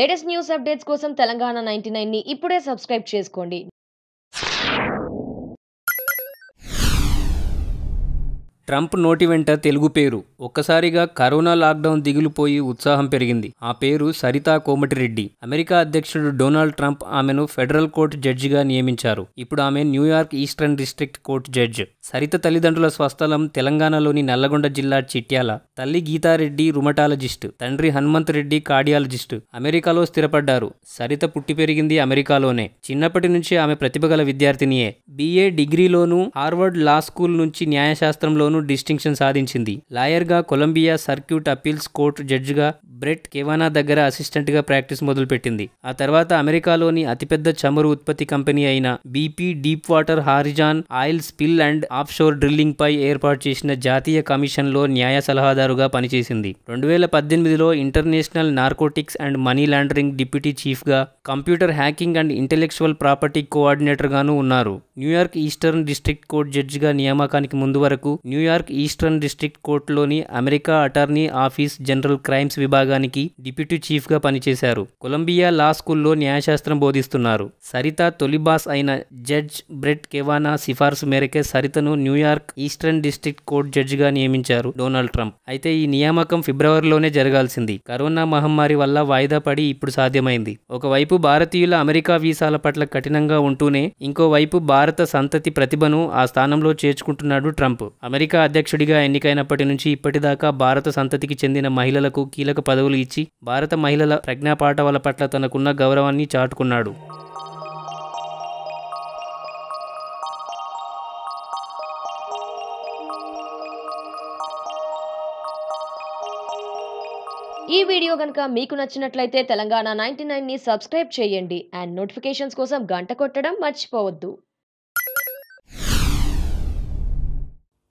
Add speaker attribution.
Speaker 1: latest news updates కోసం Telangana ninety nine ని ఇప్పుడే సబ్స్క్రైబ్ చేసుకోండి
Speaker 2: ట్రంప్ నోటి వెంట తెలుగు పేరు ఒక్కసారిగా కరోనా లాక్డౌన్ దిగులుపోయి ఉత్సాహం పెరిగింది ఆ పేరు సరితా కోమటిరెడ్డి అమెరికా అధ్యక్షుడు డొనాల్డ్ ట్రంప్ ఆమెను ఫెడరల్ కోర్టు జడ్జిగా నియమించారు ఇప్పుడు ఆమె New York eastern district court judge Saritha తల్లిదండ్రుల స్వస్థలం తెలంగాణలోని నల్లగొండ జిల్లా చిట్యాల తల్లి గీతారెడ్డి రుమటాలజిస్ట్ తండ్రి హనుమంత్ రెడ్డి కార్డియాలజిస్ట్ అమెరికాలో స్థిరపడ్డారు సరిత పుట్టి పెరిగింది అమెరికాలోనే చిన్నప్పటి నుంచి ఆమె ప్రతిభగల విద్యార్థినియే బీఏ డిగ్రీలోనూ హార్వర్డ్ లా స్కూల్ నుంచి న్యాయశాస్త్రంలో కోర్టులోనూ డిస్టింక్షన్ సాధించింది లాయర్గా కొలంబియా సర్క్యూట్ అపీల్స్ కోర్టు జడ్జిగా బ్రెట్ కెవానా దగ్గర అసిస్టెంట్గా ప్రాక్టీస్ మొదలుపెట్టింది ఆ తర్వాత అమెరికాలోని అతిపెద్ద చమురు ఉత్పత్తి కంపెనీ అయిన BP Deepwater Horizon oil spill and offshore drilling పై ఏర్పాటు చేసిన జాతీయ కమిషన్లో న్యాయ సలహాదారుగా పనిచేసింది రెండు వేల పద్దెనిమిదిలో international narcotics and money laundering deputy చీఫ్గా computer hacking and intellectual property కోఆర్డినేటర్గాను ఉన్నారు న్యూయార్క్ ఈస్టర్న్ డిస్ట్రిక్ట్ కోర్ట్ జడ్జిగా నియామకానికి ముందు వరకు న్యూ న్యూయార్క్ ఈస్టర్న్ డిస్ట్రిక్ట్ కోర్టులోని America attorney office general crimes విభాగానికి డిప్యూటీ చీఫ్గా పనిచేశారు కొలంబియా లా స్కూల్లో న్యాయశాస్త్రం బోధిస్తున్నారు సరిత తొలి బాస్ అయిన జడ్జ్ బ్రెట్ కెవానా సిఫార్సు మేరకే సరితను న్యూయార్క్ ఈస్టర్న్ డిస్ట్రిక్ట్ కోర్ట్ జడ్జిగా నియమించారు డొనాల్డ్ ట్రంప్ అయితే ఈ నియామకం ఫిబ్రవరిలోనే జరగాల్సింది కరోనా మహమ్మారి వల్ల వాయిదా పడి ఇప్పుడు సాధ్యమైంది ఒకవైపు భారతీయుల అమెరికా వీసాల పట్ల కఠినంగా ఉంటూనే ఇంకోవైపు భారత సంతతి ప్రతిభను ఆ స్థానంలో చేర్చుకుంటున్నాడు ట్రంప్ అమెరికా అమెరికా అధ్యక్షుడిగా ఎన్నికైనప్పటి నుంచి ఇప్పటిదాకా భారత సంతతికి చెందిన మహిళలకు కీలక పదవులు ఇచ్చి భారత మహిళల ప్రజ్ఞాపాఠవాల పట్ల తనకున్న గౌరవాన్ని చాటుకున్నాడు
Speaker 1: ఈ వీడియో కనుక మీకు నచ్చినట్లయితే తెలంగాణ నైన్టీ నైన్ని సబ్స్క్రైబ్ చేయండి అండ్ నోటిఫికేషన్స్ కోసం గంట కొట్టడం మర్చిపోవద్దు